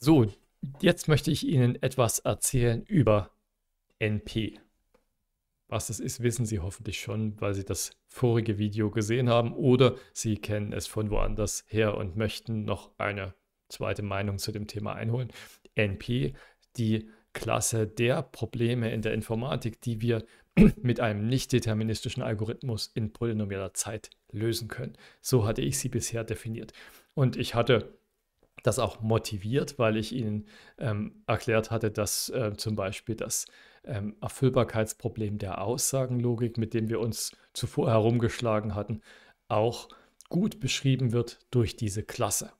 So, jetzt möchte ich Ihnen etwas erzählen über NP. Was das ist, wissen Sie hoffentlich schon, weil Sie das vorige Video gesehen haben oder Sie kennen es von woanders her und möchten noch eine zweite Meinung zu dem Thema einholen. NP, die Klasse der Probleme in der Informatik, die wir mit einem nicht deterministischen Algorithmus in polynomialer Zeit lösen können. So hatte ich sie bisher definiert. Und ich hatte das auch motiviert, weil ich ihnen ähm, erklärt hatte, dass äh, zum Beispiel das ähm, Erfüllbarkeitsproblem der Aussagenlogik, mit dem wir uns zuvor herumgeschlagen hatten, auch gut beschrieben wird durch diese Klasse.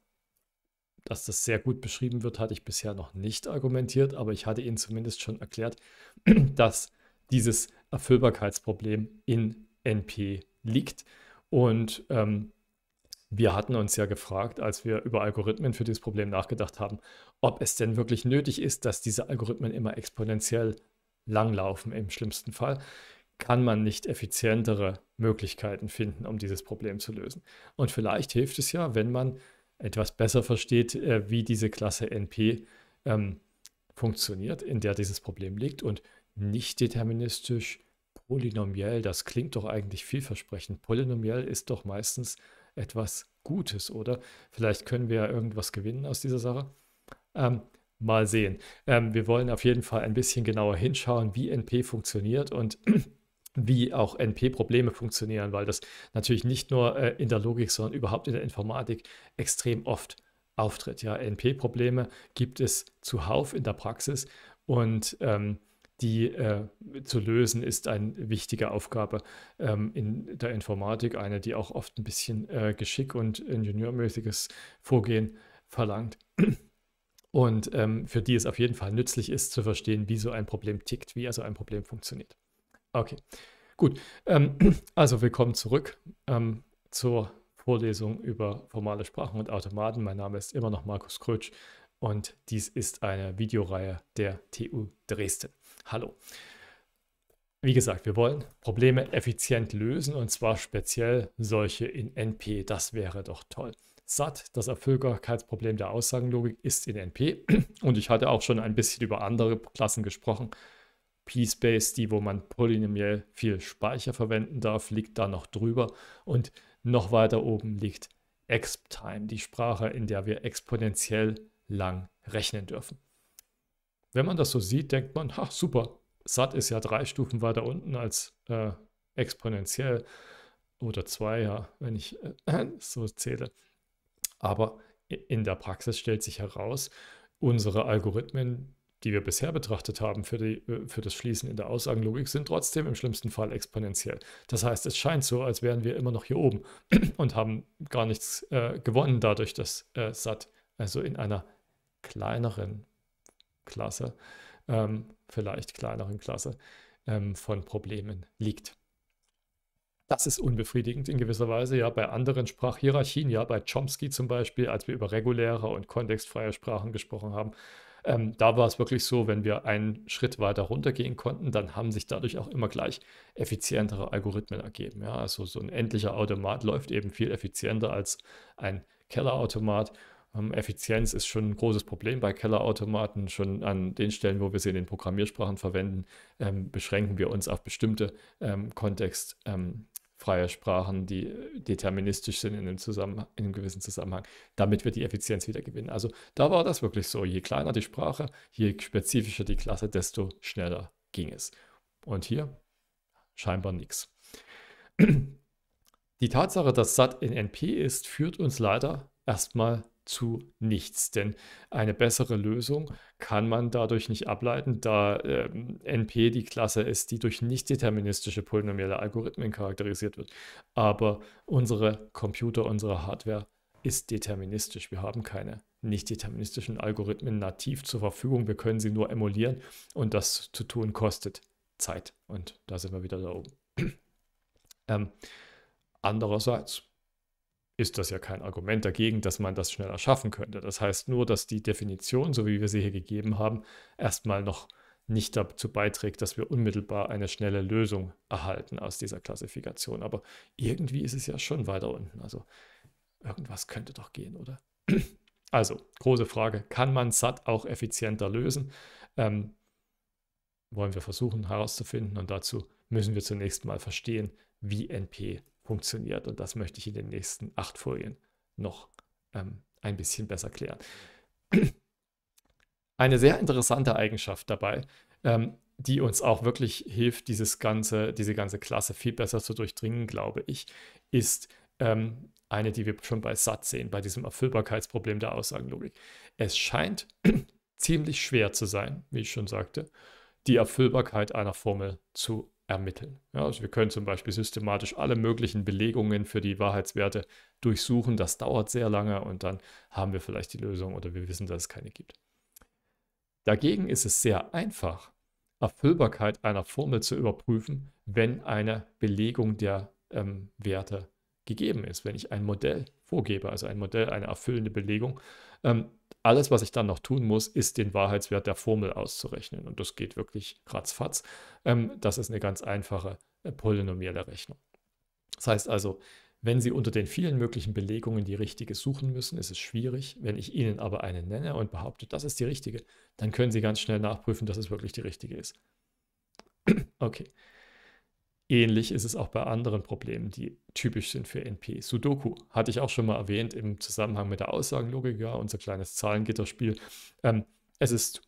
Dass das sehr gut beschrieben wird, hatte ich bisher noch nicht argumentiert, aber ich hatte Ihnen zumindest schon erklärt, dass dieses Erfüllbarkeitsproblem in NP liegt. Und ähm, wir hatten uns ja gefragt, als wir über Algorithmen für dieses Problem nachgedacht haben, ob es denn wirklich nötig ist, dass diese Algorithmen immer exponentiell langlaufen im schlimmsten Fall. Kann man nicht effizientere Möglichkeiten finden, um dieses Problem zu lösen? Und vielleicht hilft es ja, wenn man etwas besser versteht, äh, wie diese Klasse NP ähm, funktioniert, in der dieses Problem liegt und nicht deterministisch polynomiell. Das klingt doch eigentlich vielversprechend. Polynomiell ist doch meistens etwas Gutes, oder? Vielleicht können wir ja irgendwas gewinnen aus dieser Sache. Ähm, mal sehen. Ähm, wir wollen auf jeden Fall ein bisschen genauer hinschauen, wie NP funktioniert und wie auch NP-Probleme funktionieren, weil das natürlich nicht nur äh, in der Logik, sondern überhaupt in der Informatik extrem oft auftritt. Ja, NP-Probleme gibt es zuhauf in der Praxis und ähm, die äh, zu lösen, ist eine wichtige Aufgabe ähm, in der Informatik, eine, die auch oft ein bisschen äh, Geschick und ingenieurmäßiges Vorgehen verlangt. Und ähm, für die es auf jeden Fall nützlich ist, zu verstehen, wie so ein Problem tickt, wie also ein Problem funktioniert. Okay, gut. Ähm, also willkommen zurück ähm, zur Vorlesung über formale Sprachen und Automaten. Mein Name ist immer noch Markus Krötsch und dies ist eine Videoreihe der TU Dresden. Hallo. Wie gesagt, wir wollen Probleme effizient lösen und zwar speziell solche in NP. Das wäre doch toll. SAT, das Erfüllbarkeitsproblem der Aussagenlogik, ist in NP und ich hatte auch schon ein bisschen über andere Klassen gesprochen. P-Space, die, wo man polynomiell viel Speicher verwenden darf, liegt da noch drüber und noch weiter oben liegt ExpTime, die Sprache, in der wir exponentiell lang rechnen dürfen. Wenn man das so sieht, denkt man, ach super, SAT ist ja drei Stufen weiter unten als äh, exponentiell oder zwei, ja, wenn ich äh, so zähle. Aber in der Praxis stellt sich heraus, unsere Algorithmen, die wir bisher betrachtet haben für, die, äh, für das Schließen in der Aussagenlogik, sind trotzdem im schlimmsten Fall exponentiell. Das heißt, es scheint so, als wären wir immer noch hier oben und haben gar nichts äh, gewonnen dadurch, dass äh, SAT also in einer kleineren Klasse, ähm, vielleicht kleineren Klasse, ähm, von Problemen liegt. Das ist unbefriedigend in gewisser Weise, ja, bei anderen Sprachhierarchien, ja, bei Chomsky zum Beispiel, als wir über reguläre und kontextfreie Sprachen gesprochen haben, ähm, da war es wirklich so, wenn wir einen Schritt weiter runtergehen konnten, dann haben sich dadurch auch immer gleich effizientere Algorithmen ergeben. Ja? Also so ein endlicher Automat läuft eben viel effizienter als ein Kellerautomat ähm, Effizienz ist schon ein großes Problem bei Kellerautomaten. Schon an den Stellen, wo wir sie in den Programmiersprachen verwenden, ähm, beschränken wir uns auf bestimmte ähm, kontextfreie ähm, Sprachen, die deterministisch sind in einem, in einem gewissen Zusammenhang, damit wir die Effizienz wieder gewinnen. Also da war das wirklich so, je kleiner die Sprache, je spezifischer die Klasse, desto schneller ging es. Und hier scheinbar nichts. Die Tatsache, dass SAT in NP ist, führt uns leider erstmal zu nichts. Denn eine bessere Lösung kann man dadurch nicht ableiten, da ähm, NP die Klasse ist, die durch nicht deterministische polynomielle Algorithmen charakterisiert wird. Aber unsere Computer, unsere Hardware ist deterministisch. Wir haben keine nicht deterministischen Algorithmen nativ zur Verfügung. Wir können sie nur emulieren und das zu tun kostet Zeit. Und da sind wir wieder da oben. ähm, andererseits ist das ja kein Argument dagegen, dass man das schneller schaffen könnte. Das heißt nur, dass die Definition, so wie wir sie hier gegeben haben, erstmal noch nicht dazu beiträgt, dass wir unmittelbar eine schnelle Lösung erhalten aus dieser Klassifikation. Aber irgendwie ist es ja schon weiter unten. Also irgendwas könnte doch gehen, oder? Also, große Frage, kann man SAT auch effizienter lösen? Ähm, wollen wir versuchen herauszufinden und dazu müssen wir zunächst mal verstehen, wie NP funktioniert. Und das möchte ich in den nächsten acht Folien noch ähm, ein bisschen besser klären. Eine sehr interessante Eigenschaft dabei, ähm, die uns auch wirklich hilft, dieses ganze, diese ganze Klasse viel besser zu durchdringen, glaube ich, ist ähm, eine, die wir schon bei SAT sehen, bei diesem Erfüllbarkeitsproblem der Aussagenlogik. Es scheint ziemlich schwer zu sein, wie ich schon sagte, die Erfüllbarkeit einer Formel zu ermitteln. Ja, also wir können zum Beispiel systematisch alle möglichen Belegungen für die Wahrheitswerte durchsuchen. Das dauert sehr lange und dann haben wir vielleicht die Lösung oder wir wissen, dass es keine gibt. Dagegen ist es sehr einfach, Erfüllbarkeit einer Formel zu überprüfen, wenn eine Belegung der ähm, Werte gegeben ist. Wenn ich ein Modell vorgebe, also ein Modell, eine erfüllende Belegung, ähm, alles, was ich dann noch tun muss, ist den Wahrheitswert der Formel auszurechnen. Und das geht wirklich ratzfatz. Ähm, das ist eine ganz einfache äh, polynomielle Rechnung. Das heißt also, wenn Sie unter den vielen möglichen Belegungen die richtige suchen müssen, ist es schwierig. Wenn ich Ihnen aber eine nenne und behaupte, das ist die richtige, dann können Sie ganz schnell nachprüfen, dass es wirklich die richtige ist. okay. Ähnlich ist es auch bei anderen Problemen, die typisch sind für NP. Sudoku hatte ich auch schon mal erwähnt im Zusammenhang mit der Aussagenlogik, ja, unser kleines Zahlengitterspiel. Ähm, es ist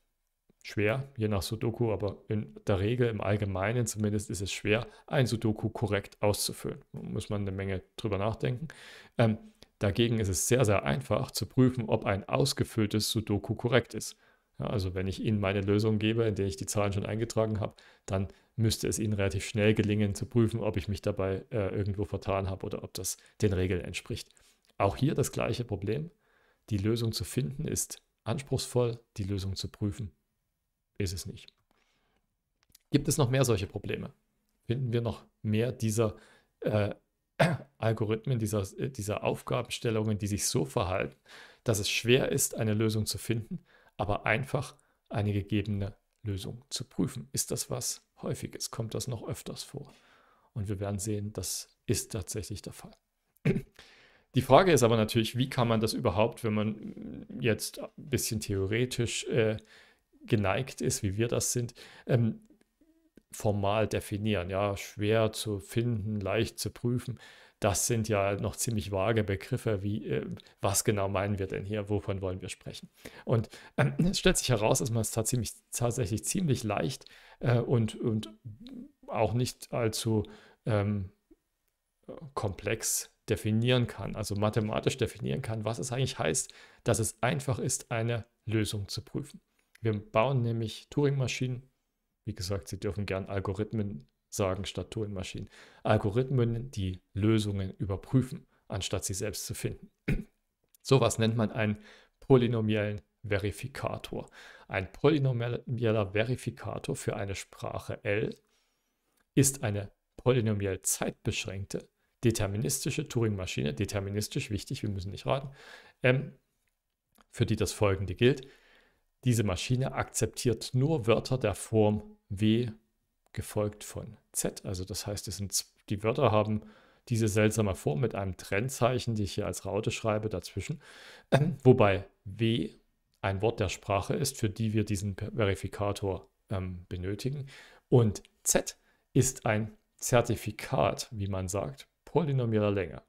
schwer, je nach Sudoku, aber in der Regel im Allgemeinen zumindest ist es schwer, ein Sudoku korrekt auszufüllen. Da muss man eine Menge drüber nachdenken. Ähm, dagegen ist es sehr, sehr einfach zu prüfen, ob ein ausgefülltes Sudoku korrekt ist. Ja, also wenn ich Ihnen meine Lösung gebe, in der ich die Zahlen schon eingetragen habe, dann müsste es Ihnen relativ schnell gelingen zu prüfen, ob ich mich dabei äh, irgendwo vertan habe oder ob das den Regeln entspricht. Auch hier das gleiche Problem. Die Lösung zu finden ist anspruchsvoll, die Lösung zu prüfen ist es nicht. Gibt es noch mehr solche Probleme? Finden wir noch mehr dieser äh, Algorithmen, dieser, äh, dieser Aufgabenstellungen, die sich so verhalten, dass es schwer ist, eine Lösung zu finden, aber einfach eine gegebene Lösung zu prüfen? Ist das was, häufig ist, kommt das noch öfters vor. Und wir werden sehen, das ist tatsächlich der Fall. Die Frage ist aber natürlich, wie kann man das überhaupt, wenn man mm, jetzt ein bisschen theoretisch äh, geneigt ist, wie wir das sind, ähm, formal definieren? Ja, schwer zu finden, leicht zu prüfen das sind ja noch ziemlich vage Begriffe, wie äh, was genau meinen wir denn hier, wovon wollen wir sprechen. Und ähm, es stellt sich heraus, dass man es tatsächlich, tatsächlich ziemlich leicht äh, und, und auch nicht allzu ähm, komplex definieren kann, also mathematisch definieren kann, was es eigentlich heißt, dass es einfach ist, eine Lösung zu prüfen. Wir bauen nämlich Turing-Maschinen. Wie gesagt, Sie dürfen gern Algorithmen sagen statt Turing-Maschinen. Algorithmen, die Lösungen überprüfen, anstatt sie selbst zu finden. Sowas nennt man einen polynomiellen Verifikator. Ein polynomieller Verifikator für eine Sprache L ist eine polynomiell zeitbeschränkte, deterministische Turing-Maschine, deterministisch wichtig, wir müssen nicht raten, ähm, für die das folgende gilt. Diese Maschine akzeptiert nur Wörter der Form W gefolgt von Z. Also das heißt, es sind, die Wörter haben diese seltsame Form mit einem Trennzeichen, die ich hier als Raute schreibe, dazwischen. Ähm, wobei W ein Wort der Sprache ist, für die wir diesen Verifikator ähm, benötigen. Und Z ist ein Zertifikat, wie man sagt, polynomialer Länge.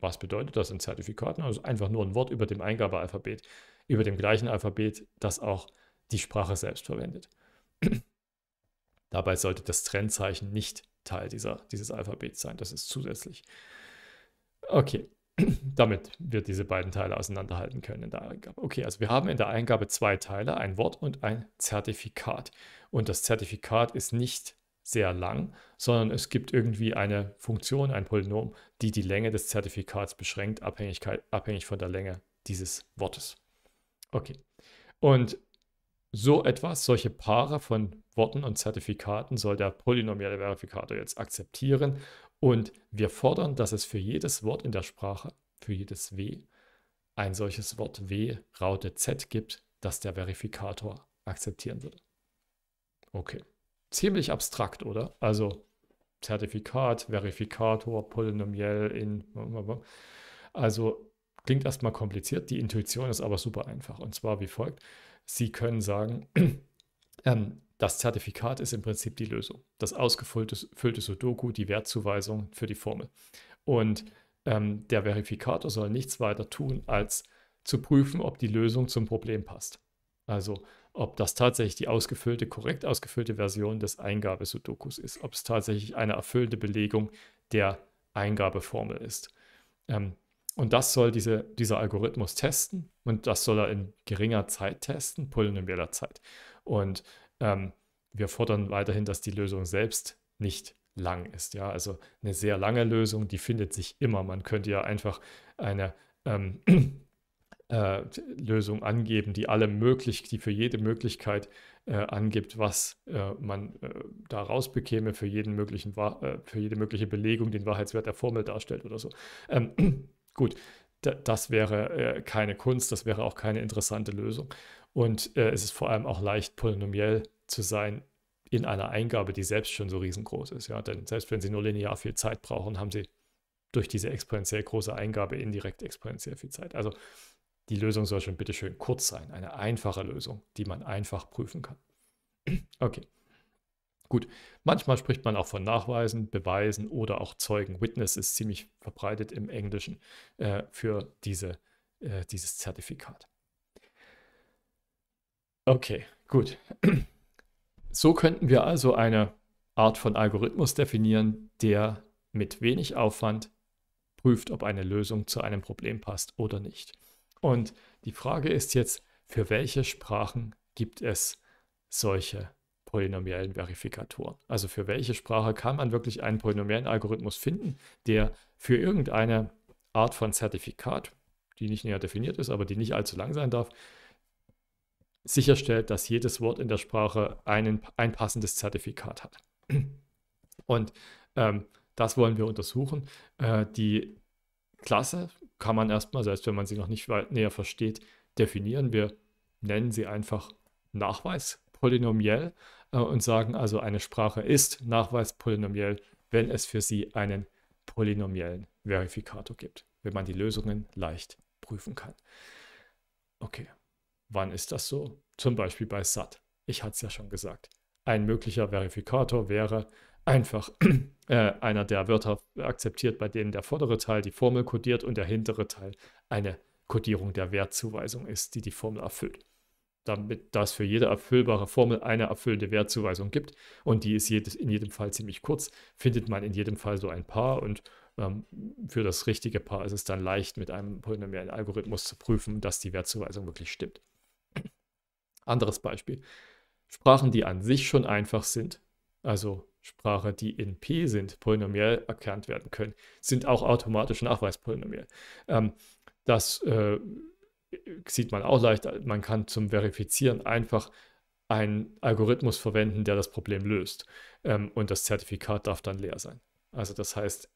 Was bedeutet das in Zertifikaten? Also einfach nur ein Wort über dem Eingabealphabet, über dem gleichen Alphabet, das auch die Sprache selbst verwendet. Dabei sollte das Trennzeichen nicht Teil dieser, dieses Alphabets sein. Das ist zusätzlich. Okay, damit wir diese beiden Teile auseinanderhalten können in der Eingabe. Okay, also wir haben in der Eingabe zwei Teile, ein Wort und ein Zertifikat. Und das Zertifikat ist nicht sehr lang, sondern es gibt irgendwie eine Funktion, ein Polynom, die die Länge des Zertifikats beschränkt, abhängig von der Länge dieses Wortes. Okay, und so etwas, solche Paare von Worten und Zertifikaten soll der polynomielle Verifikator jetzt akzeptieren und wir fordern, dass es für jedes Wort in der Sprache, für jedes W, ein solches Wort W, Raute Z gibt, das der Verifikator akzeptieren würde. Okay, ziemlich abstrakt, oder? Also Zertifikat, Verifikator, polynomiell in... Also klingt erstmal kompliziert, die Intuition ist aber super einfach und zwar wie folgt. Sie können sagen, ähm, das Zertifikat ist im Prinzip die Lösung. Das ausgefüllte Sudoku, die Wertzuweisung für die Formel. Und ähm, der Verifikator soll nichts weiter tun, als zu prüfen, ob die Lösung zum Problem passt. Also ob das tatsächlich die ausgefüllte, korrekt ausgefüllte Version des Eingabesudokus ist, ob es tatsächlich eine erfüllte Belegung der Eingabeformel ist. Ähm, und das soll diese, dieser Algorithmus testen und das soll er in geringer Zeit testen, polynomialer Zeit. Und ähm, wir fordern weiterhin, dass die Lösung selbst nicht lang ist. Ja, also eine sehr lange Lösung, die findet sich immer. Man könnte ja einfach eine ähm, äh, Lösung angeben, die alle möglich, die für jede Möglichkeit äh, angibt, was äh, man äh, da rausbekäme für jeden möglichen, äh, für jede mögliche Belegung, den Wahrheitswert der Formel darstellt oder so. Ähm, gut, das wäre äh, keine Kunst, das wäre auch keine interessante Lösung. Und äh, es ist vor allem auch leicht, polynomiell zu sein in einer Eingabe, die selbst schon so riesengroß ist. Ja? Denn selbst wenn Sie nur linear viel Zeit brauchen, haben Sie durch diese exponentiell große Eingabe indirekt exponentiell viel Zeit. Also die Lösung soll schon bitte schön kurz sein, eine einfache Lösung, die man einfach prüfen kann. Okay. Gut, manchmal spricht man auch von Nachweisen, Beweisen oder auch Zeugen. Witness ist ziemlich verbreitet im Englischen äh, für diese, äh, dieses Zertifikat. Okay, gut. So könnten wir also eine Art von Algorithmus definieren, der mit wenig Aufwand prüft, ob eine Lösung zu einem Problem passt oder nicht. Und die Frage ist jetzt, für welche Sprachen gibt es solche Algorithmen? polynomiellen Verifikatoren. Also für welche Sprache kann man wirklich einen polynomiellen Algorithmus finden, der für irgendeine Art von Zertifikat, die nicht näher definiert ist, aber die nicht allzu lang sein darf, sicherstellt, dass jedes Wort in der Sprache einen, ein passendes Zertifikat hat. Und ähm, das wollen wir untersuchen. Äh, die Klasse kann man erstmal, selbst wenn man sie noch nicht weit näher versteht, definieren. Wir nennen sie einfach Nachweis polynomiell äh, und sagen also, eine Sprache ist nachweispolynomiell, wenn es für sie einen polynomiellen Verifikator gibt, wenn man die Lösungen leicht prüfen kann. Okay, wann ist das so? Zum Beispiel bei SAT. Ich hatte es ja schon gesagt. Ein möglicher Verifikator wäre einfach äh, einer der Wörter akzeptiert, bei denen der vordere Teil die Formel kodiert und der hintere Teil eine Kodierung der Wertzuweisung ist, die die Formel erfüllt damit das für jede erfüllbare Formel eine erfüllende Wertzuweisung gibt. Und die ist jedes, in jedem Fall ziemlich kurz, findet man in jedem Fall so ein Paar und ähm, für das richtige Paar ist es dann leicht, mit einem polynomialen Algorithmus zu prüfen, dass die Wertzuweisung wirklich stimmt. Anderes Beispiel. Sprachen, die an sich schon einfach sind, also Sprache, die in P sind, polynomial erkannt werden können, sind auch automatisch nachweispolynomial. Ähm, das äh, sieht man auch leicht, man kann zum Verifizieren einfach einen Algorithmus verwenden, der das Problem löst. Ähm, und das Zertifikat darf dann leer sein. Also das heißt,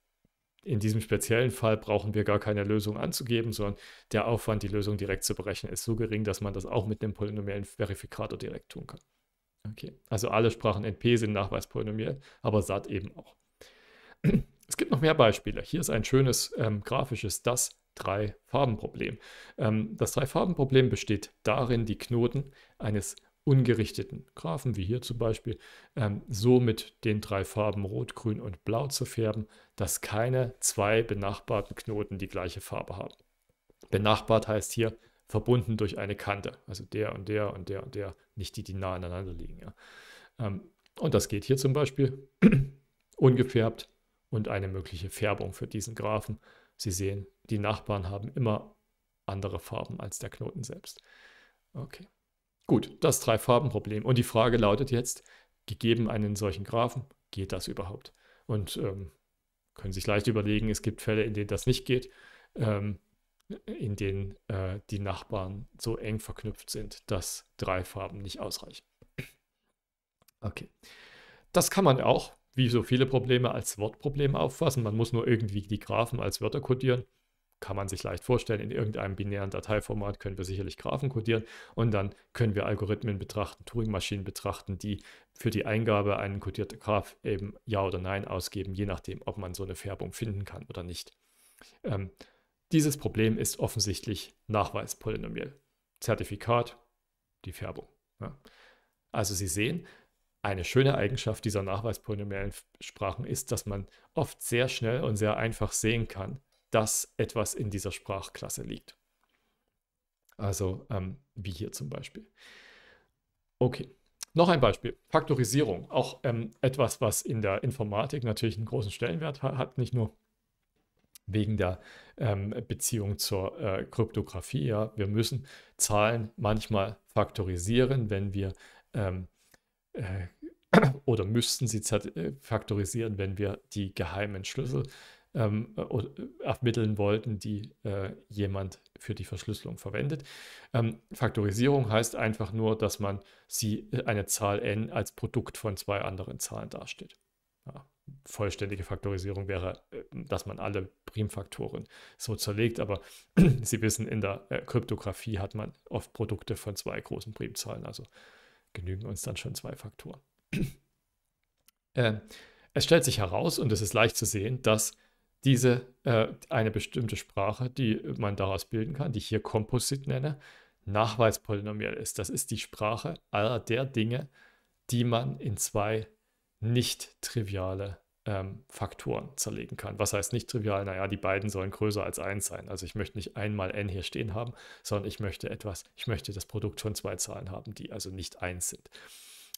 in diesem speziellen Fall brauchen wir gar keine Lösung anzugeben, sondern der Aufwand, die Lösung direkt zu berechnen, ist so gering, dass man das auch mit einem polynomiellen Verifikator direkt tun kann. Okay, also alle Sprachen NP sind nachweispolynomiell, aber SAT eben auch. Es gibt noch mehr Beispiele. Hier ist ein schönes ähm, grafisches Das Drei-Farben-Problem. Ähm, das Drei-Farben-Problem besteht darin, die Knoten eines ungerichteten Graphen, wie hier zum Beispiel, ähm, so mit den drei Farben Rot, Grün und Blau zu färben, dass keine zwei benachbarten Knoten die gleiche Farbe haben. Benachbart heißt hier verbunden durch eine Kante, also der und der und der und der, nicht die, die nah aneinander liegen. Ja. Ähm, und das geht hier zum Beispiel ungefärbt und eine mögliche Färbung für diesen Graphen. Sie sehen, die Nachbarn haben immer andere Farben als der Knoten selbst. Okay. Gut, das Drei-Farben-Problem. Und die Frage lautet jetzt, gegeben einen solchen Graphen, geht das überhaupt? Und ähm, können sich leicht überlegen, es gibt Fälle, in denen das nicht geht, ähm, in denen äh, die Nachbarn so eng verknüpft sind, dass drei Farben nicht ausreichen. Okay. Das kann man auch, wie so viele Probleme, als Wortproblem auffassen. Man muss nur irgendwie die Graphen als Wörter codieren kann man sich leicht vorstellen, in irgendeinem binären Dateiformat können wir sicherlich Graphen codieren und dann können wir Algorithmen betrachten, Turing-Maschinen betrachten, die für die Eingabe einen codierten Graph eben Ja oder Nein ausgeben, je nachdem, ob man so eine Färbung finden kann oder nicht. Ähm, dieses Problem ist offensichtlich nachweispolynomiell. Zertifikat, die Färbung. Ja. Also Sie sehen, eine schöne Eigenschaft dieser nachweispolynomiellen Sprachen ist, dass man oft sehr schnell und sehr einfach sehen kann, dass etwas in dieser Sprachklasse liegt. Also ähm, wie hier zum Beispiel. Okay, noch ein Beispiel. Faktorisierung. Auch ähm, etwas, was in der Informatik natürlich einen großen Stellenwert hat, nicht nur wegen der ähm, Beziehung zur äh, Kryptographie. Ja. Wir müssen Zahlen manchmal faktorisieren, wenn wir ähm, äh, oder müssten sie äh, faktorisieren, wenn wir die geheimen Schlüssel ähm, ermitteln äh, wollten, die äh, jemand für die Verschlüsselung verwendet. Ähm, Faktorisierung heißt einfach nur, dass man sie, äh, eine Zahl n als Produkt von zwei anderen Zahlen darstellt. Ja, vollständige Faktorisierung wäre, äh, dass man alle Primfaktoren so zerlegt, aber Sie wissen, in der Kryptographie hat man oft Produkte von zwei großen Primzahlen, also genügen uns dann schon zwei Faktoren. äh, es stellt sich heraus, und es ist leicht zu sehen, dass diese äh, eine bestimmte Sprache, die man daraus bilden kann, die ich hier Composite nenne, Nachweispolynomial ist. Das ist die Sprache aller der Dinge, die man in zwei nicht triviale ähm, Faktoren zerlegen kann. Was heißt nicht trivial? Naja, die beiden sollen größer als 1 sein. Also ich möchte nicht einmal n hier stehen haben, sondern ich möchte etwas, ich möchte das Produkt von zwei Zahlen haben, die also nicht 1 sind.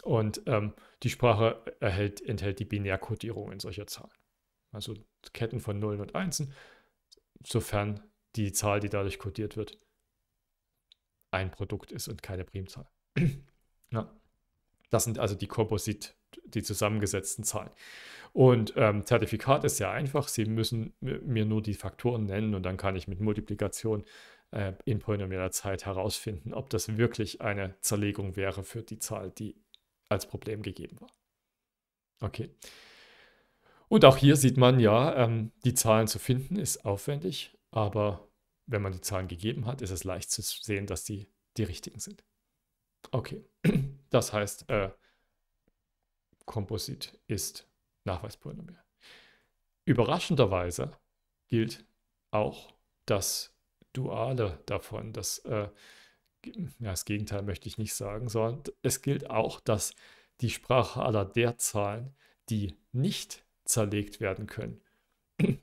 Und ähm, die Sprache erhält, enthält die Binärkodierung in solcher Zahlen also Ketten von Nullen und Einsen, sofern die Zahl, die dadurch kodiert wird, ein Produkt ist und keine Primzahl. ja. Das sind also die Komposit, die zusammengesetzten Zahlen. Und ähm, Zertifikat ist sehr einfach. Sie müssen mir nur die Faktoren nennen und dann kann ich mit Multiplikation äh, in polynomialer Zeit herausfinden, ob das wirklich eine Zerlegung wäre für die Zahl, die als Problem gegeben war. Okay. Und auch hier sieht man ja, ähm, die Zahlen zu finden ist aufwendig, aber wenn man die Zahlen gegeben hat, ist es leicht zu sehen, dass die die richtigen sind. Okay, das heißt, äh, Komposit ist Nachweispolynomial. Überraschenderweise gilt auch das Duale davon, das, äh, ja, das Gegenteil möchte ich nicht sagen, sondern es gilt auch, dass die Sprache aller der Zahlen, die nicht zerlegt werden können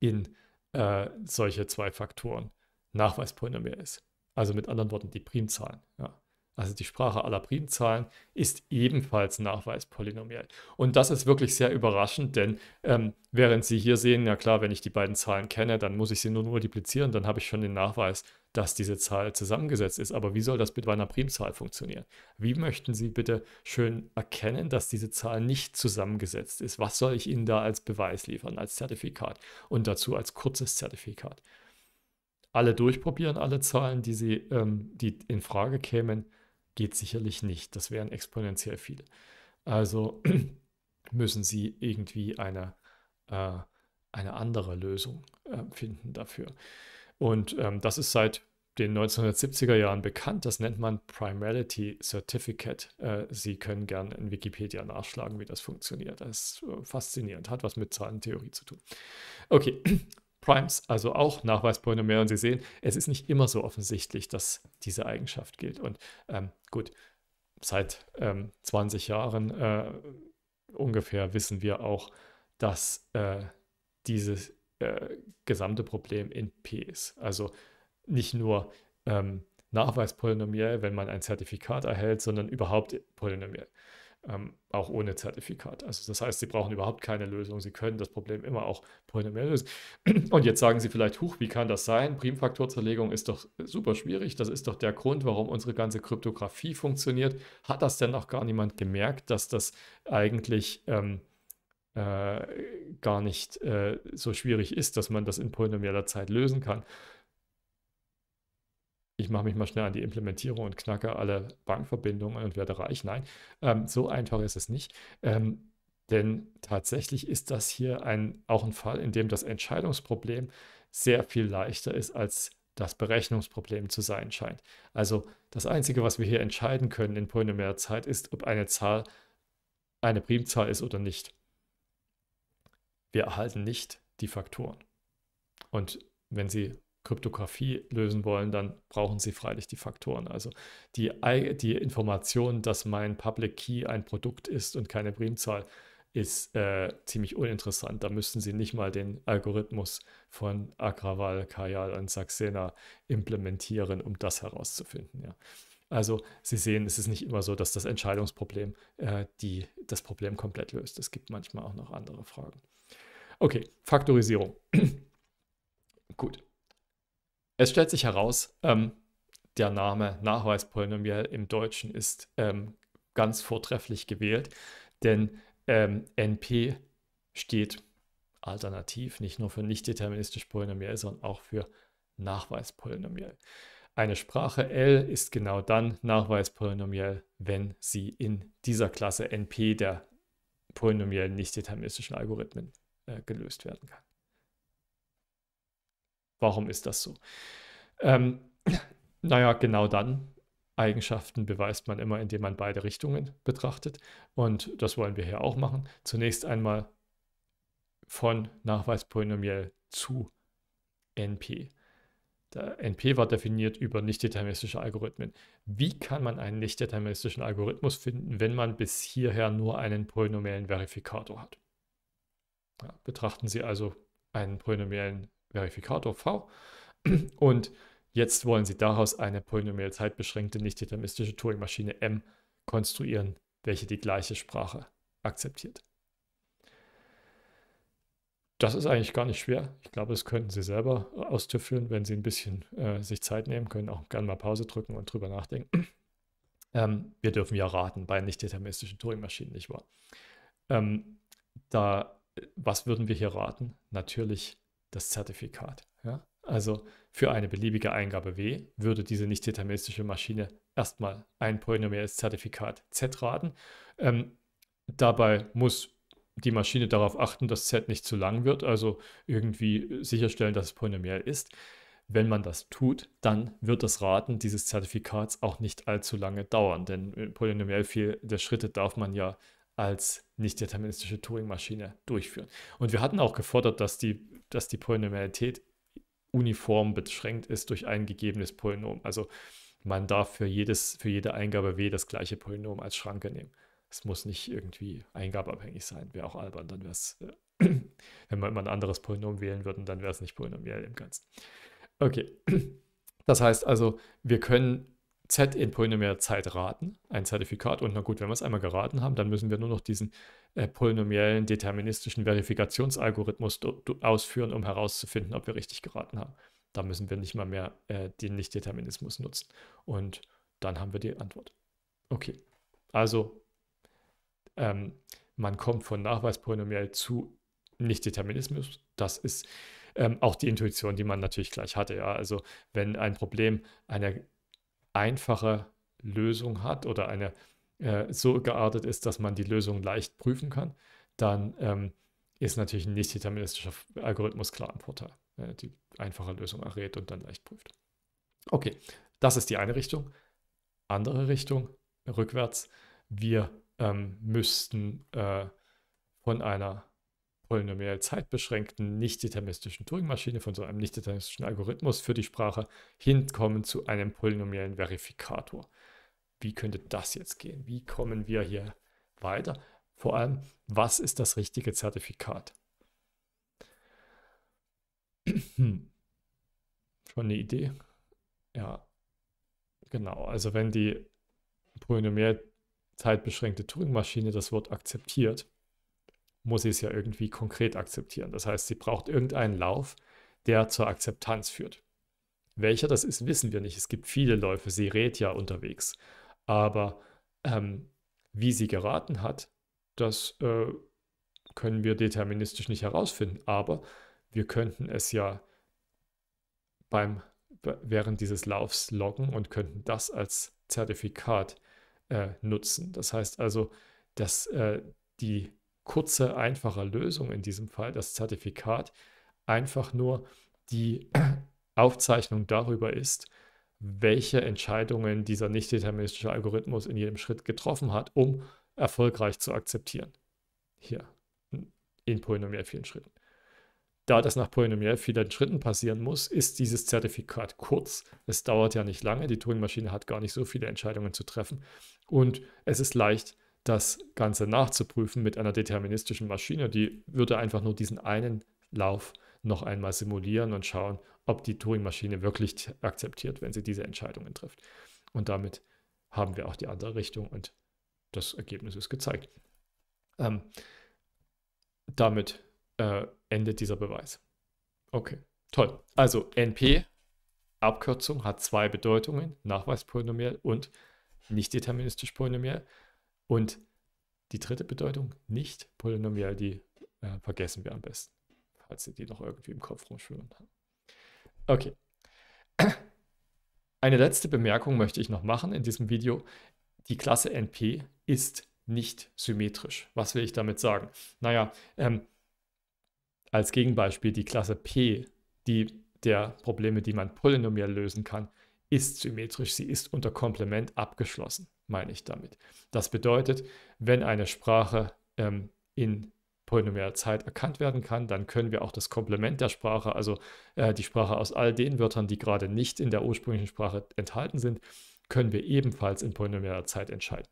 in äh, solche zwei Faktoren Nachweispolynomial ist. Also mit anderen Worten die Primzahlen. Ja. Also die Sprache aller Primzahlen ist ebenfalls Nachweispolynomial. Und das ist wirklich sehr überraschend, denn ähm, während Sie hier sehen, ja klar, wenn ich die beiden Zahlen kenne, dann muss ich sie nur multiplizieren, dann habe ich schon den Nachweis dass diese Zahl zusammengesetzt ist. Aber wie soll das mit einer Primzahl funktionieren? Wie möchten Sie bitte schön erkennen, dass diese Zahl nicht zusammengesetzt ist? Was soll ich Ihnen da als Beweis liefern, als Zertifikat und dazu als kurzes Zertifikat? Alle durchprobieren, alle Zahlen, die, Sie, ähm, die in Frage kämen, geht sicherlich nicht. Das wären exponentiell viele. Also müssen Sie irgendwie eine, äh, eine andere Lösung äh, finden dafür. Und ähm, das ist seit den 1970er Jahren bekannt. Das nennt man Primality Certificate. Äh, Sie können gerne in Wikipedia nachschlagen, wie das funktioniert. Das ist äh, faszinierend, hat was mit Zahlentheorie zu tun. Okay, Primes, also auch Nachweispolynomere. Und Sie sehen, es ist nicht immer so offensichtlich, dass diese Eigenschaft gilt. Und ähm, gut, seit ähm, 20 Jahren äh, ungefähr wissen wir auch, dass äh, dieses äh, gesamte Problem in P ist. Also nicht nur ähm, Nachweispolynomiell, wenn man ein Zertifikat erhält, sondern überhaupt polynomiell. Ähm, auch ohne Zertifikat. Also das heißt, Sie brauchen überhaupt keine Lösung. Sie können das Problem immer auch polynomiell lösen. Und jetzt sagen Sie vielleicht, huch, wie kann das sein? Primfaktorzerlegung ist doch super schwierig. Das ist doch der Grund, warum unsere ganze Kryptographie funktioniert. Hat das denn auch gar niemand gemerkt, dass das eigentlich ähm, äh, gar nicht äh, so schwierig ist, dass man das in polynomieller Zeit lösen kann. Ich mache mich mal schnell an die Implementierung und knacke alle Bankverbindungen und werde reich. Nein, ähm, so einfach ist es nicht. Ähm, denn tatsächlich ist das hier ein, auch ein Fall, in dem das Entscheidungsproblem sehr viel leichter ist, als das Berechnungsproblem zu sein scheint. Also das Einzige, was wir hier entscheiden können in polynomialer Zeit, ist, ob eine Zahl eine Primzahl ist oder nicht wir erhalten nicht die Faktoren. Und wenn Sie Kryptographie lösen wollen, dann brauchen Sie freilich die Faktoren. Also die, die Information, dass mein Public Key ein Produkt ist und keine Primzahl, ist äh, ziemlich uninteressant. Da müssten Sie nicht mal den Algorithmus von Agraval, Kajal und Saxena implementieren, um das herauszufinden. Ja. Also Sie sehen, es ist nicht immer so, dass das Entscheidungsproblem äh, die, das Problem komplett löst. Es gibt manchmal auch noch andere Fragen. Okay, Faktorisierung. Gut. Es stellt sich heraus, ähm, der Name Nachweispolynomial im Deutschen ist ähm, ganz vortrefflich gewählt, denn ähm, NP steht alternativ nicht nur für nicht deterministisch Polynomial, sondern auch für Nachweispolynomial. Eine Sprache L ist genau dann nachweispolynomiell, wenn sie in dieser Klasse NP der polynomiellen nicht-deterministischen Algorithmen äh, gelöst werden kann. Warum ist das so? Ähm, naja, genau dann. Eigenschaften beweist man immer, indem man beide Richtungen betrachtet. Und das wollen wir hier auch machen. Zunächst einmal von nachweispolynomiell zu NP. Der NP war definiert über nicht-deterministische Algorithmen. Wie kann man einen nicht-deterministischen Algorithmus finden, wenn man bis hierher nur einen polynomiellen Verifikator hat? Ja, betrachten Sie also einen polynomiellen Verifikator V und jetzt wollen Sie daraus eine polynomiell zeitbeschränkte nicht-deterministische Turing-Maschine M konstruieren, welche die gleiche Sprache akzeptiert das ist eigentlich gar nicht schwer. Ich glaube, das könnten Sie selber äh, austüffeln, wenn Sie ein bisschen äh, sich Zeit nehmen können, auch gerne mal Pause drücken und drüber nachdenken. Ähm, wir dürfen ja raten bei nicht-deterministischen Turing-Maschinen, nicht wahr? Ähm, da, äh, was würden wir hier raten? Natürlich das Zertifikat. Ja? Also für eine beliebige Eingabe W würde diese nicht-deterministische Maschine erstmal ein polynomielles Zertifikat Z raten. Ähm, dabei muss die Maschine darauf achten, dass Z nicht zu lang wird, also irgendwie sicherstellen, dass es polynomial ist. Wenn man das tut, dann wird das Raten dieses Zertifikats auch nicht allzu lange dauern, denn äh, polynomiell viel der Schritte darf man ja als nicht-deterministische Turing-Maschine durchführen. Und wir hatten auch gefordert, dass die, dass die Polynomialität uniform beschränkt ist durch ein gegebenes Polynom. Also man darf für, jedes, für jede Eingabe W das gleiche Polynom als Schranke nehmen. Es muss nicht irgendwie eingabeabhängig sein, wäre auch albern, dann wäre es, äh, wenn man immer ein anderes Polynom wählen würde, dann wäre es nicht polynomiell im Ganzen. Okay, das heißt also, wir können z in polynomialer Zeit raten, ein Zertifikat. Und na gut, wenn wir es einmal geraten haben, dann müssen wir nur noch diesen äh, polynomiellen deterministischen Verifikationsalgorithmus ausführen, um herauszufinden, ob wir richtig geraten haben. Da müssen wir nicht mal mehr äh, den Nichtdeterminismus nutzen. Und dann haben wir die Antwort. Okay, also ähm, man kommt von Nachweispolynomial zu Nichtdeterminismus. Das ist ähm, auch die Intuition, die man natürlich gleich hatte. Ja? Also wenn ein Problem eine einfache Lösung hat oder eine äh, so geartet ist, dass man die Lösung leicht prüfen kann, dann ähm, ist natürlich ein nichtdeterministischer Algorithmus klar ein Vorteil, äh, die einfache Lösung errät und dann leicht prüft. Okay, das ist die eine Richtung. Andere Richtung, rückwärts. Wir ähm, müssten äh, von einer polynomial zeitbeschränkten, nicht-deterministischen Turing-Maschine, von so einem nicht-deterministischen Algorithmus für die Sprache, hinkommen zu einem polynomiellen Verifikator. Wie könnte das jetzt gehen? Wie kommen wir hier weiter? Vor allem, was ist das richtige Zertifikat? Schon eine Idee? Ja, genau. Also wenn die polynomiell zeitbeschränkte Turing-Maschine das Wort akzeptiert, muss sie es ja irgendwie konkret akzeptieren. Das heißt, sie braucht irgendeinen Lauf, der zur Akzeptanz führt. Welcher das ist, wissen wir nicht. Es gibt viele Läufe, sie rät ja unterwegs. Aber ähm, wie sie geraten hat, das äh, können wir deterministisch nicht herausfinden. Aber wir könnten es ja beim, während dieses Laufs loggen und könnten das als Zertifikat äh, nutzen. Das heißt also, dass äh, die kurze, einfache Lösung in diesem Fall, das Zertifikat, einfach nur die Aufzeichnung darüber ist, welche Entscheidungen dieser nicht-deterministische Algorithmus in jedem Schritt getroffen hat, um erfolgreich zu akzeptieren. Hier hm, in polynomial vielen Schritten. Da das nach polynomiell vielen Schritten passieren muss, ist dieses Zertifikat kurz. Es dauert ja nicht lange, die Turing-Maschine hat gar nicht so viele Entscheidungen zu treffen und es ist leicht, das Ganze nachzuprüfen mit einer deterministischen Maschine. Die würde einfach nur diesen einen Lauf noch einmal simulieren und schauen, ob die Turing-Maschine wirklich akzeptiert, wenn sie diese Entscheidungen trifft. Und damit haben wir auch die andere Richtung und das Ergebnis ist gezeigt. Ähm, damit äh, endet dieser Beweis. Okay, toll. Also NP, Abkürzung, hat zwei Bedeutungen, Nachweispolynomial und nicht-deterministisch polynomial. Und die dritte Bedeutung, nicht polynomial, die äh, vergessen wir am besten, falls Sie die noch irgendwie im Kopf rumschwimmen haben. Okay. Eine letzte Bemerkung möchte ich noch machen in diesem Video. Die Klasse NP ist nicht symmetrisch. Was will ich damit sagen? Naja, ähm, als Gegenbeispiel die Klasse P, die der Probleme, die man polynomial lösen kann, ist symmetrisch. Sie ist unter Komplement abgeschlossen, meine ich damit. Das bedeutet, wenn eine Sprache ähm, in polynomialer Zeit erkannt werden kann, dann können wir auch das Komplement der Sprache, also äh, die Sprache aus all den Wörtern, die gerade nicht in der ursprünglichen Sprache enthalten sind, können wir ebenfalls in polynomialer Zeit entscheiden.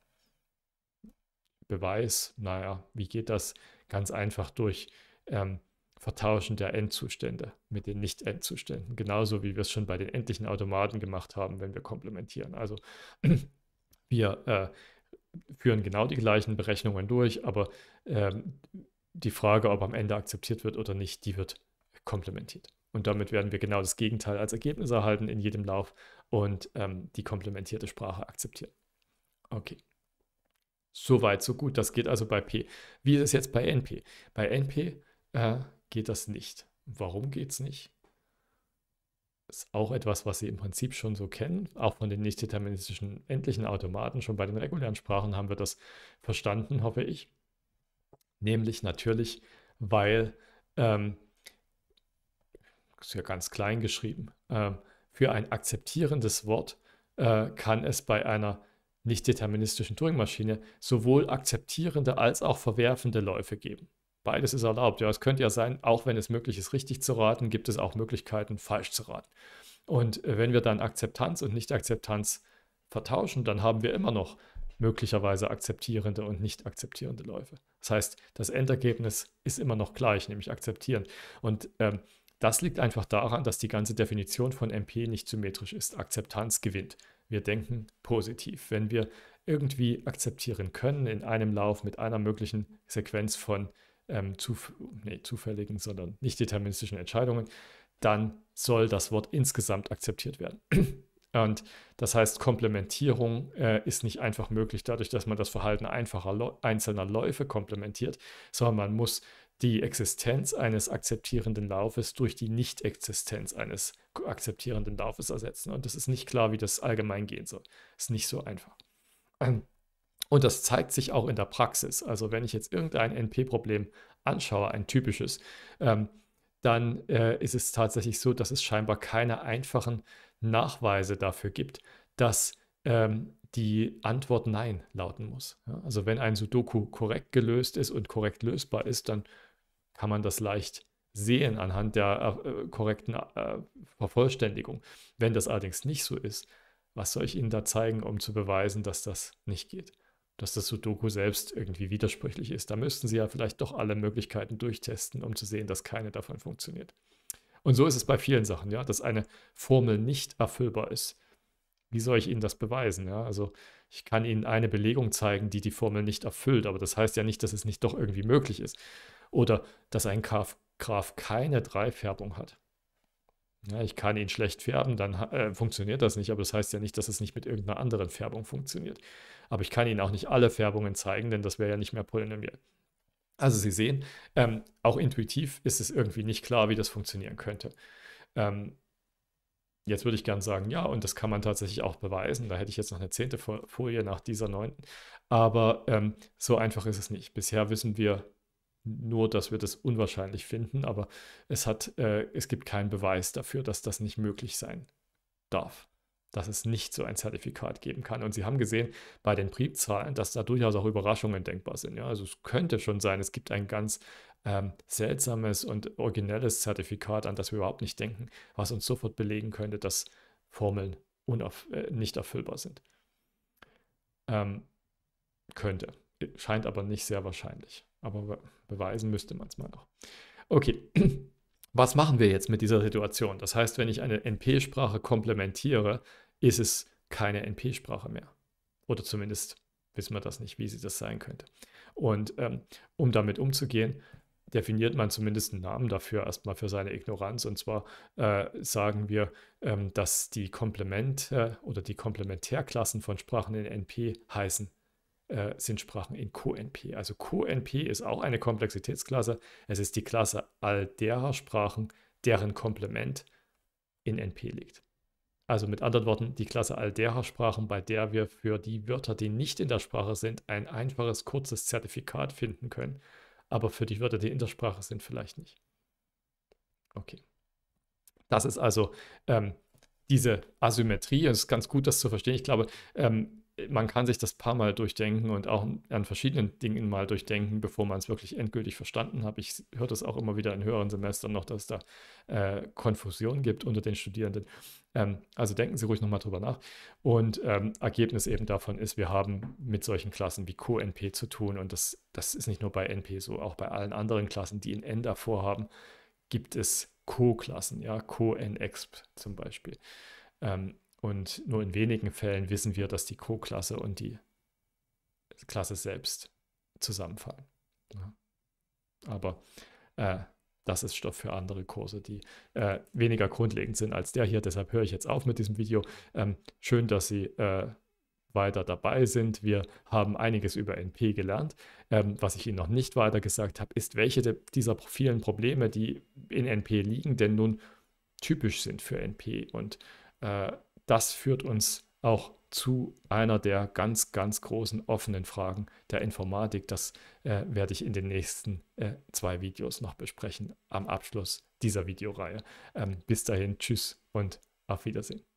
Beweis, naja, wie geht das? Ganz einfach durch ähm, Vertauschen der Endzustände mit den Nicht-Endzuständen. Genauso wie wir es schon bei den endlichen Automaten gemacht haben, wenn wir komplementieren. Also wir äh, führen genau die gleichen Berechnungen durch, aber ähm, die Frage, ob am Ende akzeptiert wird oder nicht, die wird komplementiert. Und damit werden wir genau das Gegenteil als Ergebnis erhalten in jedem Lauf und ähm, die komplementierte Sprache akzeptieren. Okay. Soweit, so gut. Das geht also bei P. Wie ist es jetzt bei NP? Bei NP äh, geht das nicht. Warum geht es nicht? Ist auch etwas, was Sie im Prinzip schon so kennen. Auch von den nicht-deterministischen endlichen Automaten, schon bei den regulären Sprachen haben wir das verstanden, hoffe ich. Nämlich natürlich, weil, ähm, ist ja ganz klein geschrieben, äh, für ein akzeptierendes Wort äh, kann es bei einer nicht-deterministischen Turing-Maschine sowohl akzeptierende als auch verwerfende Läufe geben. Beides ist erlaubt. Ja, es könnte ja sein, auch wenn es möglich ist, richtig zu raten, gibt es auch Möglichkeiten, falsch zu raten. Und äh, wenn wir dann Akzeptanz und Nicht-Akzeptanz vertauschen, dann haben wir immer noch möglicherweise akzeptierende und nicht akzeptierende Läufe. Das heißt, das Endergebnis ist immer noch gleich, nämlich akzeptieren. Und ähm, das liegt einfach daran, dass die ganze Definition von MP nicht symmetrisch ist. Akzeptanz gewinnt. Wir denken positiv. Wenn wir irgendwie akzeptieren können in einem Lauf mit einer möglichen Sequenz von ähm, zuf nee, zufälligen, sondern nicht deterministischen Entscheidungen, dann soll das Wort insgesamt akzeptiert werden. Und das heißt, Komplementierung äh, ist nicht einfach möglich dadurch, dass man das Verhalten einfacher einzelner Läufe komplementiert, sondern man muss die Existenz eines akzeptierenden Laufes durch die Nicht-Existenz eines akzeptierenden Laufes ersetzen. Und das ist nicht klar, wie das allgemein gehen soll. Ist nicht so einfach. Ähm, und das zeigt sich auch in der Praxis. Also wenn ich jetzt irgendein NP-Problem anschaue, ein typisches, ähm, dann äh, ist es tatsächlich so, dass es scheinbar keine einfachen Nachweise dafür gibt, dass ähm, die Antwort Nein lauten muss. Ja, also wenn ein Sudoku korrekt gelöst ist und korrekt lösbar ist, dann kann man das leicht sehen anhand der äh, korrekten äh, Vervollständigung. Wenn das allerdings nicht so ist, was soll ich Ihnen da zeigen, um zu beweisen, dass das nicht geht? dass das Sudoku selbst irgendwie widersprüchlich ist. Da müssten sie ja vielleicht doch alle Möglichkeiten durchtesten, um zu sehen, dass keine davon funktioniert. Und so ist es bei vielen Sachen, ja, dass eine Formel nicht erfüllbar ist. Wie soll ich Ihnen das beweisen? Ja, also ich kann Ihnen eine Belegung zeigen, die die Formel nicht erfüllt, aber das heißt ja nicht, dass es nicht doch irgendwie möglich ist. Oder dass ein Graph, Graph keine Dreifärbung hat ja, ich kann ihn schlecht färben, dann äh, funktioniert das nicht. Aber das heißt ja nicht, dass es nicht mit irgendeiner anderen Färbung funktioniert. Aber ich kann Ihnen auch nicht alle Färbungen zeigen, denn das wäre ja nicht mehr polynomial. Also Sie sehen, ähm, auch intuitiv ist es irgendwie nicht klar, wie das funktionieren könnte. Ähm, jetzt würde ich gern sagen, ja, und das kann man tatsächlich auch beweisen. Da hätte ich jetzt noch eine zehnte Folie nach dieser neunten. Aber ähm, so einfach ist es nicht. Bisher wissen wir nur, dass wir das unwahrscheinlich finden, aber es, hat, äh, es gibt keinen Beweis dafür, dass das nicht möglich sein darf, dass es nicht so ein Zertifikat geben kann. Und Sie haben gesehen bei den Briefzahlen, dass da durchaus auch Überraschungen denkbar sind. Ja? Also es könnte schon sein, es gibt ein ganz ähm, seltsames und originelles Zertifikat, an das wir überhaupt nicht denken, was uns sofort belegen könnte, dass Formeln äh, nicht erfüllbar sind. Ähm, könnte, scheint aber nicht sehr wahrscheinlich. Aber beweisen müsste man es mal noch. Okay, was machen wir jetzt mit dieser Situation? Das heißt, wenn ich eine NP-Sprache komplementiere, ist es keine NP-Sprache mehr. Oder zumindest wissen wir das nicht, wie sie das sein könnte. Und ähm, um damit umzugehen, definiert man zumindest einen Namen dafür erstmal für seine Ignoranz. Und zwar äh, sagen wir, ähm, dass die Komplemente oder die Komplementärklassen von Sprachen in NP heißen äh, sind Sprachen in QNP. Also QNP ist auch eine Komplexitätsklasse. Es ist die Klasse all derer Sprachen, deren Komplement in NP liegt. Also mit anderen Worten, die Klasse all derer Sprachen, bei der wir für die Wörter, die nicht in der Sprache sind, ein einfaches, kurzes Zertifikat finden können, aber für die Wörter, die in der Sprache sind, vielleicht nicht. Okay. Das ist also ähm, diese Asymmetrie. Es ist ganz gut, das zu verstehen. Ich glaube, ähm, man kann sich das paar Mal durchdenken und auch an verschiedenen Dingen mal durchdenken, bevor man es wirklich endgültig verstanden hat. Ich höre das auch immer wieder in höheren Semestern noch, dass da äh, Konfusion gibt unter den Studierenden. Ähm, also denken Sie ruhig nochmal drüber nach. Und ähm, Ergebnis eben davon ist, wir haben mit solchen Klassen wie Co-NP zu tun. Und das, das ist nicht nur bei NP so, auch bei allen anderen Klassen, die in N davor haben, gibt es Co-Klassen, ja, Co-NEXP zum Beispiel. Ähm, und nur in wenigen Fällen wissen wir, dass die Co-Klasse und die Klasse selbst zusammenfallen. Ja. Aber äh, das ist Stoff für andere Kurse, die äh, weniger grundlegend sind als der hier. Deshalb höre ich jetzt auf mit diesem Video. Ähm, schön, dass Sie äh, weiter dabei sind. Wir haben einiges über NP gelernt. Ähm, was ich Ihnen noch nicht weiter gesagt habe, ist, welche de, dieser vielen Probleme, die in NP liegen, denn nun typisch sind für NP und äh, das führt uns auch zu einer der ganz, ganz großen offenen Fragen der Informatik. Das äh, werde ich in den nächsten äh, zwei Videos noch besprechen am Abschluss dieser Videoreihe. Ähm, bis dahin, tschüss und auf Wiedersehen.